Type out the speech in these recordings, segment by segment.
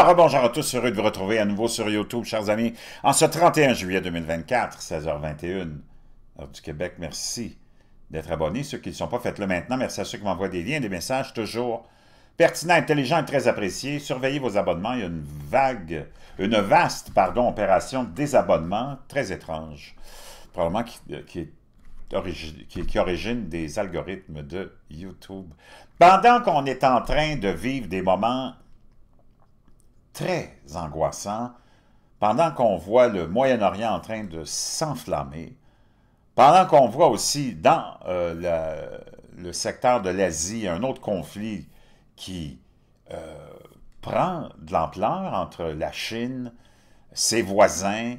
Bonjour ah, rebonjour à tous, heureux de vous retrouver à nouveau sur YouTube, chers amis, en ce 31 juillet 2024, 16h21, heure du Québec. Merci d'être abonnés. Ceux qui ne sont pas, faites-le maintenant. Merci à ceux qui m'envoient des liens, des messages, toujours pertinents, intelligents et très appréciés. Surveillez vos abonnements. Il y a une vague, une vaste, pardon, opération de désabonnement très étrange, probablement qui, euh, qui, origine des algorithmes de YouTube. Pendant qu'on est en train de vivre des moments très angoissant, pendant qu'on voit le Moyen-Orient en train de s'enflammer, pendant qu'on voit aussi dans euh, le secteur de l'Asie un autre conflit qui euh, prend de l'ampleur entre la Chine, ses voisins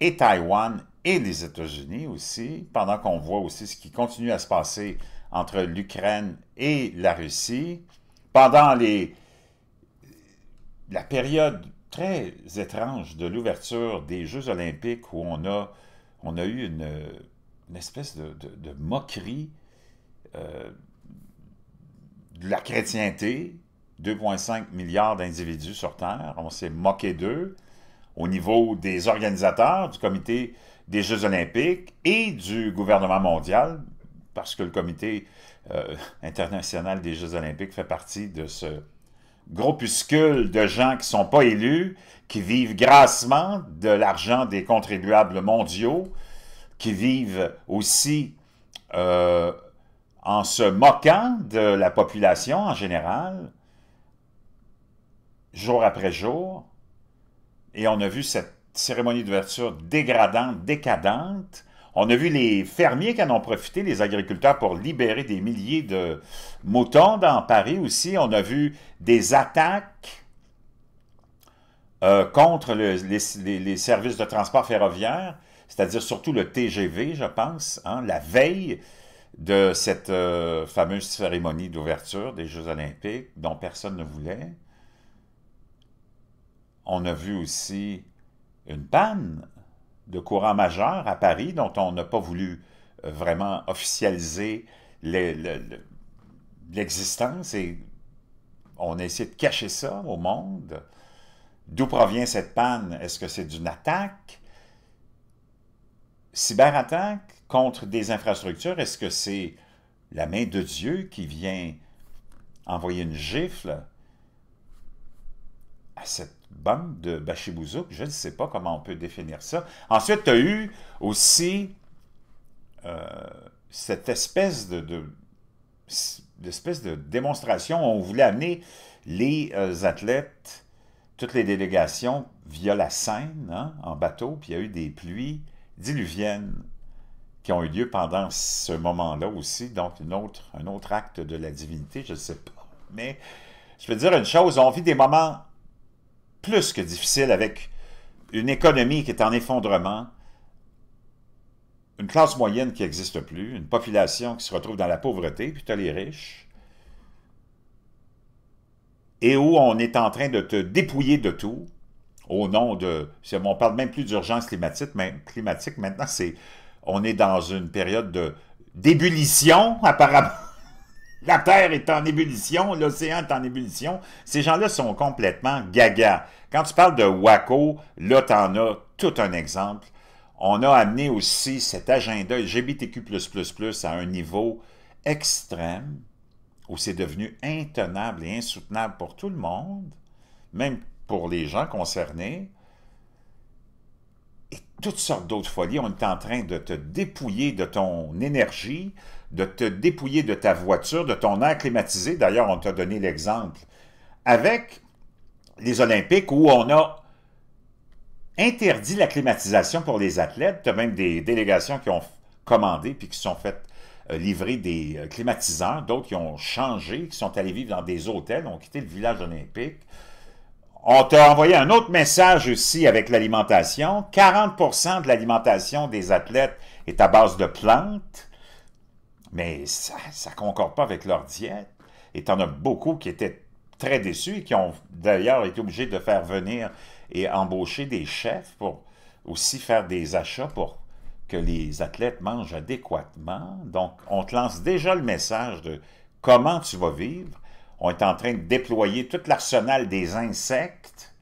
et Taïwan et les États-Unis aussi, pendant qu'on voit aussi ce qui continue à se passer entre l'Ukraine et la Russie, pendant les la période très étrange de l'ouverture des Jeux olympiques où on a, eu une, espèce de, moquerie euh, de la chrétienté, 2,5 milliards d'individus sur Terre, on s'est moqué d'eux au niveau des organisateurs du comité des Jeux olympiques et du gouvernement mondial, parce que le comité euh, international des Jeux olympiques fait partie de ce groupuscule de gens qui sont pas élus, qui vivent grassement de l'argent des contribuables mondiaux, qui vivent aussi euh, en se moquant de la population en général, jour après jour. Et on a vu cette cérémonie d'ouverture dégradante, décadente, on a vu les fermiers qui en ont profité, les agriculteurs, pour libérer des milliers de moutons dans Paris aussi. On a vu des attaques euh, contre les, services de transport ferroviaire, c'est-à-dire surtout le TGV, je pense, hein, la veille de cette euh, fameuse cérémonie d'ouverture des Jeux olympiques dont personne ne voulait. On a vu aussi une panne de courant majeur à Paris dont on n'a pas voulu euh, vraiment officialiser l'existence et on a essayé de cacher ça au monde. D'où provient cette panne? Est-ce que c'est d'une attaque? Cyberattaque contre des infrastructures, est-ce que c'est la main de Dieu qui vient envoyer une gifle à cette Bang de Bachibouzouk, je ne sais pas comment on peut définir ça. Ensuite, tu as eu aussi euh, cette espèce de, espèce de démonstration où on voulait amener les euh, athlètes, toutes les délégations, via la Seine, hein, en bateau, puis il y a eu des pluies diluviennes qui ont eu lieu pendant ce moment-là aussi, donc une autre, un autre acte de la divinité, je ne sais pas. Mais je peux dire une chose, on vit des moments plus que difficile avec une économie qui est en effondrement, une classe moyenne qui n'existe plus, une population qui se retrouve dans la pauvreté, puis tu les riches, et où on est en train de te dépouiller de tout au nom de... On parle même plus d'urgence climatique, mais climatique maintenant, c'est on est dans une période d'ébullition, apparemment. La Terre est en ébullition, l'océan est en ébullition. Ces gens-là sont complètement gaga. Quand tu parles de Waco, là, tu en as tout un exemple. On a amené aussi cet agenda LGBTQ++ à un niveau extrême où c'est devenu intenable et insoutenable pour tout le monde, même pour les gens concernés. Et toutes sortes d'autres folies, on est en train de te dépouiller de ton énergie, de te dépouiller de ta voiture, de ton air climatisé. D'ailleurs, on t'a donné l'exemple avec les Olympiques où on a interdit la climatisation pour les athlètes. Tu as même des délégations qui ont commandé puis qui sont faites euh, livrer des euh, climatiseurs. d'autres qui ont changé, qui sont allés vivre dans des hôtels, ont quitté le village olympique. On t'a envoyé un autre message aussi avec l'alimentation. 40 de l'alimentation des athlètes est à base de plantes mais ça ne concorde pas avec leur diète. Et en as beaucoup qui étaient très déçus et qui ont d'ailleurs été obligés de faire venir et embaucher des chefs pour aussi faire des achats pour que les athlètes mangent adéquatement. Donc, on te lance déjà le message de comment tu vas vivre. On est en train de déployer tout l'arsenal des insectes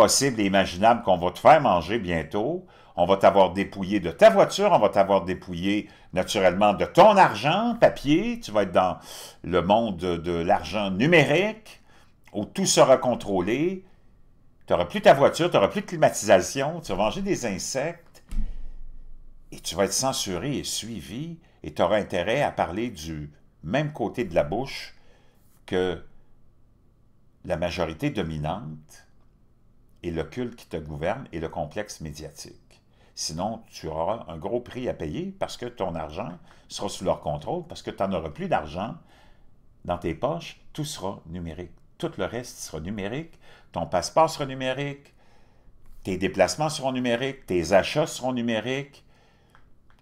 possible et imaginable qu'on va te faire manger bientôt. On va t'avoir dépouillé de ta voiture, on va t'avoir dépouillé naturellement de ton argent, papier. Tu vas être dans le monde de, l'argent numérique où tout sera contrôlé. Tu n'auras plus ta voiture, tu n'auras plus de climatisation, tu vas manger des insectes et tu vas être censuré et suivi et tu auras intérêt à parler du même côté de la bouche que la majorité dominante et le culte qui te gouverne et le complexe médiatique. Sinon, tu auras un gros prix à payer parce que ton argent sera sous leur contrôle, parce que tu n'en auras plus d'argent dans tes poches, tout sera numérique. Tout le reste sera numérique, ton passeport sera numérique, tes déplacements seront numériques, tes achats seront numériques,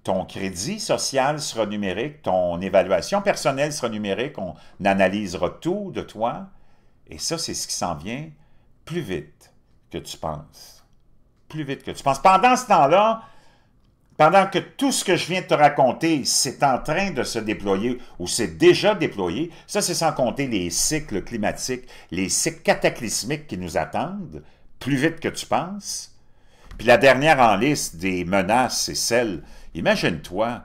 ton crédit social sera numérique, ton évaluation personnelle sera numérique, on analysera tout de toi. Et ça, c'est ce qui s'en vient plus vite que tu penses. Plus vite que tu penses. Pendant ce temps-là, pendant que tout ce que je viens de te raconter, c'est en train de se déployer ou c'est déjà déployé, ça c'est sans compter les cycles climatiques, les cycles cataclysmiques qui nous attendent, plus vite que tu penses. Puis la dernière en liste des menaces, c'est celle, imagine-toi,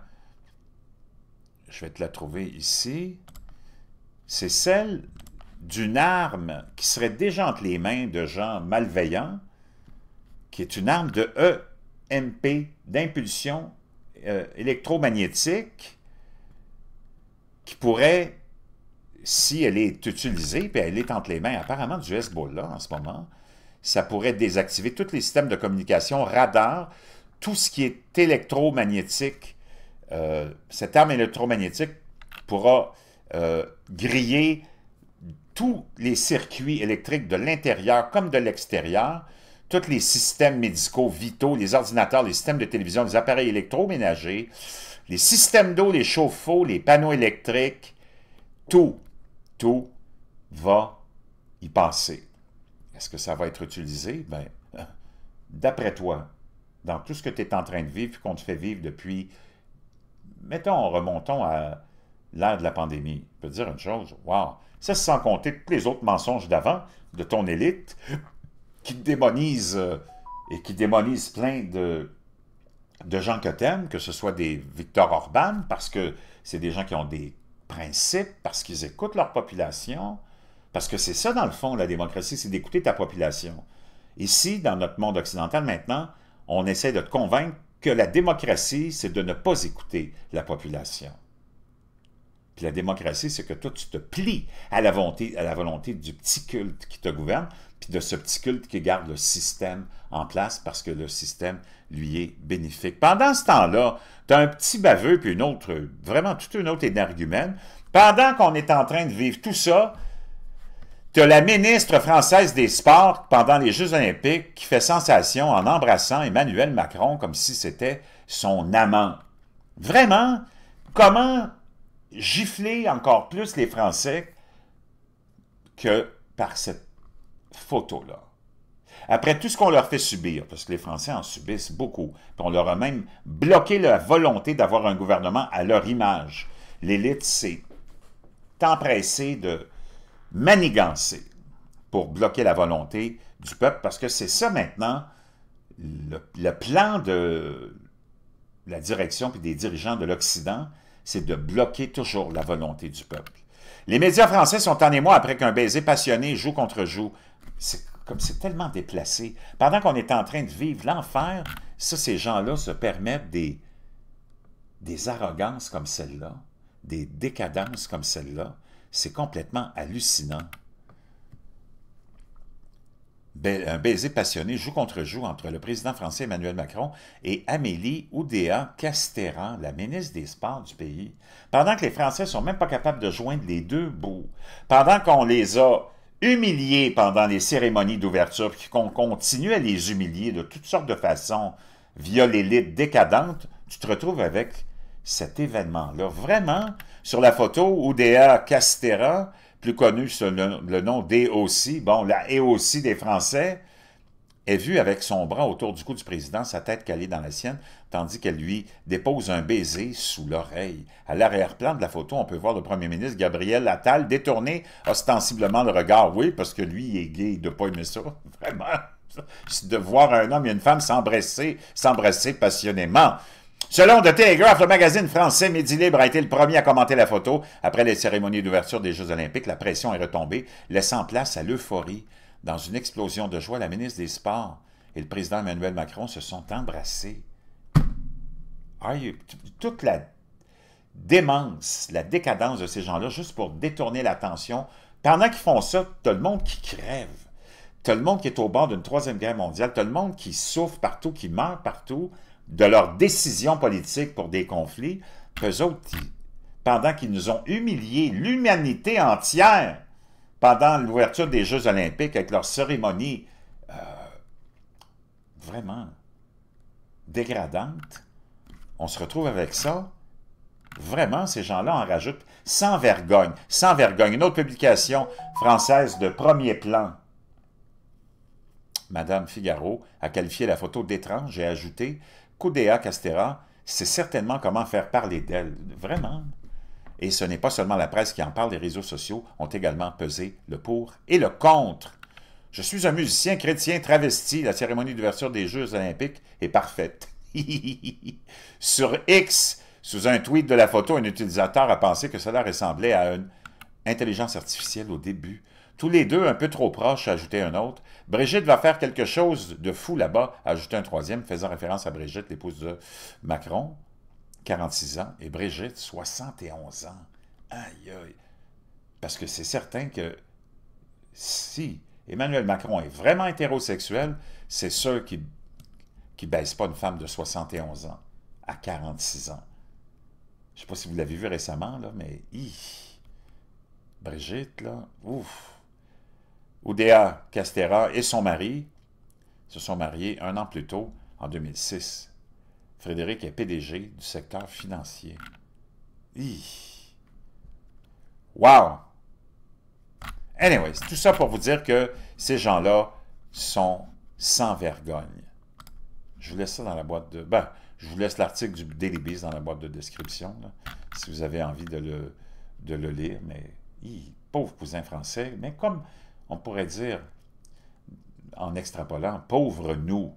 je vais te la trouver ici, c'est celle d'une arme qui serait déjà entre les mains de gens malveillants, qui est une arme de EMP, d'impulsion euh, électromagnétique, qui pourrait, si elle est utilisée, puis elle est entre les mains apparemment du Hezbollah en ce moment, ça pourrait désactiver tous les systèmes de communication, radar, tout ce qui est électromagnétique. Euh, cette arme électromagnétique pourra euh, griller tous les circuits électriques de l'intérieur comme de l'extérieur, tous les systèmes médicaux vitaux, les ordinateurs, les systèmes de télévision, les appareils électroménagers, les systèmes d'eau, les chauffe-eau, les panneaux électriques, tout, tout va y passer. Est-ce que ça va être utilisé? Ben, d'après toi, dans tout ce que tu es en train de vivre, qu'on te fait vivre depuis, mettons, remontons à l'ère de la pandémie, je peux dire une chose, wow, ça, sans compter tous les autres mensonges d'avant, de ton élite, qui te démonisent euh, et qui démonise plein de, de gens que tu aimes, que ce soit des Victor Orban, parce que c'est des gens qui ont des principes, parce qu'ils écoutent leur population, parce que c'est ça, dans le fond, la démocratie, c'est d'écouter ta population. Ici, dans notre monde occidental, maintenant, on essaie de te convaincre que la démocratie, c'est de ne pas écouter la population. Puis la démocratie, c'est que toi, tu te plies à la volonté, à la volonté du petit culte qui te gouverne, puis de ce petit culte qui garde le système en place parce que le système lui est bénéfique. Pendant ce temps-là, tu as un petit baveu, puis une autre, vraiment toute une autre énergumène. Pendant qu'on est en train de vivre tout ça, tu as la ministre française des Sports pendant les Jeux olympiques qui fait sensation en embrassant Emmanuel Macron comme si c'était son amant. Vraiment, comment gifler encore plus les Français que par cette photo-là. Après tout ce qu'on leur fait subir, parce que les Français en subissent beaucoup, on leur a même bloqué la volonté d'avoir un gouvernement à leur image. L'élite s'est empressée de manigancer pour bloquer la volonté du peuple, parce que c'est ça maintenant le, plan de la direction puis des dirigeants de l'Occident, c'est de bloquer toujours la volonté du peuple. Les médias français sont en émoi après qu'un baiser passionné, joue contre joue, c'est comme c'est tellement déplacé. Pendant qu'on est en train de vivre l'enfer, ça, ces gens-là se permettent des, des arrogances comme celle-là, des décadences comme celle-là. C'est complètement hallucinant un baiser passionné, joue contre joue, entre le président français Emmanuel Macron et Amélie Oudéa Castéran, la ministre des Sports du pays, pendant que les Français sont même pas capables de joindre les deux bouts, pendant qu'on les a humiliés pendant les cérémonies d'ouverture, qu'on continue à les humilier de toutes sortes de façons via l'élite décadente, tu te retrouves avec cet événement-là. Vraiment, sur la photo, Oudéa Castéran, plus connu, sous le, nom nom aussi, bon, la EOC des Français, est vue avec son bras autour du cou du président, sa tête calée dans la sienne, tandis qu'elle lui dépose un baiser sous l'oreille. À l'arrière-plan de la photo, on peut voir le premier ministre Gabriel Attal détourner ostensiblement le regard. Oui, parce que lui, il est gay de pas aimer ça. Vraiment. De voir un homme et une femme s'embrasser, s'embrasser passionnément. Selon The Telegraph, le magazine français Midi Libre a été le premier à commenter la photo. Après les cérémonies d'ouverture des Jeux olympiques, la pression est retombée, laissant place à l'euphorie. Dans une explosion de joie, la ministre des Sports et le président Emmanuel Macron se sont embrassés. Ah, toute la démence, la décadence de ces gens-là, juste pour détourner l'attention. Pendant qu'ils font ça, t'as le monde qui crève. T'as le monde qui est au bord d'une troisième guerre mondiale. T'as le monde qui souffre partout, qui meurt partout de leurs décisions politiques pour des conflits, qu'eux autres, pendant qu'ils nous ont humiliés, l'humanité entière, pendant l'ouverture des Jeux olympiques avec leur cérémonie euh, vraiment dégradante, on se retrouve avec ça. Vraiment, ces gens-là en rajoutent sans vergogne, sans vergogne. Une autre publication française de premier plan. Madame Figaro a qualifié la photo d'étrange et a ajouté Koudéa Castera, c'est certainement comment faire parler d'elle, vraiment. Et ce n'est pas seulement la presse qui en parle, les réseaux sociaux ont également pesé le pour et le contre. Je suis un musicien chrétien travesti, la cérémonie d'ouverture des Jeux olympiques est parfaite. Sur X, sous un tweet de la photo, un utilisateur a pensé que cela ressemblait à une intelligence artificielle au début tous les deux un peu trop proches, ajoutait un autre. Brigitte va faire quelque chose de fou là-bas, ajoutait un troisième, faisant référence à Brigitte, l'épouse de Macron, 46 ans, et Brigitte, 71 ans. Aïe, aïe. Parce que c'est certain que si Emmanuel Macron est vraiment hétérosexuel, c'est sûr qu'il ne baisse pas une femme de 71 ans à 46 ans. Je ne sais pas si vous l'avez vu récemment, là, mais... Brigitte, là, ouf, Oudéa Castera et son mari se sont mariés un an plus tôt, en 2006. Frédéric est PDG du secteur financier. Wow. Wow! c'est tout ça pour vous dire que ces gens-là sont sans vergogne. Je vous laisse ça dans la boîte de... Ben, je vous laisse l'article du Daily Beast dans la boîte de description, si vous avez envie de le, le lire. Mais, pauvre cousin français, mais comme on pourrait dire, en extrapolant, pauvre nous.